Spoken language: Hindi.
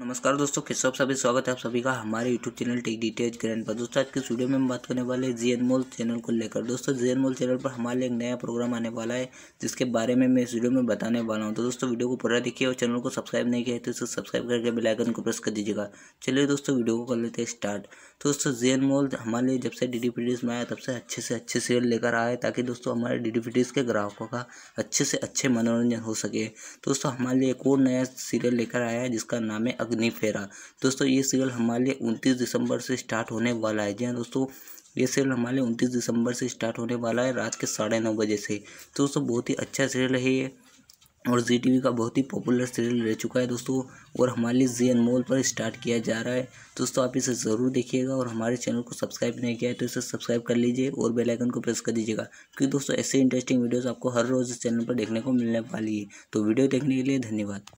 नमस्कार दोस्तों किसब सभी स्वागत है आप सभी का हमारे YouTube channel tech details grand पर दोस्तों आज के स्टूडियो में हम बात करने वाले जी एन मोल चैनल को लेकर दोस्तों जी मोल चैनल पर हमारे लिए एक नया प्रोग्राम आने वाला है जिसके बारे में मैं इस वीडियो में बताने वाला हूँ तो दोस्तों वीडियो को पूरा देखिए और चैनल को सब्सक्राइब नहीं किया है तो इसे सब्सक्राइब करके बेलाइकन को प्रेस कर दीजिएगा चलिए दोस्तों वीडियो को कर लेते हैं स्टार्ट तो दोस्तों जी मोल हमारे लिए जब से डी डी में आया तब से अच्छे से अच्छे सेल लेकर आए ताकि दोस्तों हमारे डी डी के ग्राहकों का अच्छे से अच्छे मनोरंजन हो सके तो दोस्तों हमारे लिए एक और नया सीरियल लेकर आया है जिसका नाम है अग्नि फेरा दोस्तों ये सीरियल हमारे लिए उनतीस दिसंबर से स्टार्ट होने वाला है जी हाँ दोस्तों ये सीरियल हमारे उनतीस दिसंबर से स्टार्ट होने वाला है रात के साढ़े नौ बजे से तो दोस्तों बहुत ही अच्छा सीरियल है ये और जी टी वी का बहुत ही पॉपुलर सीरियल रह चुका है दोस्तों और हमारे लिए जी अनमोल पर स्टार्ट किया जा रहा है दोस्तों आप इसे ज़रूर देखिएगा और हमारे चैनल को सब्सक्राइब नहीं किया है तो इसे सब्सक्राइब कर लीजिए और बेल आइकन को प्रेस कर दीजिएगा क्योंकि दोस्तों ऐसे इंटरेस्टिंग वीडियोज़ आपको हर रोज़ इस चैनल पर देखने को मिलने वाली है तो वीडियो देखने के लिए धन्यवाद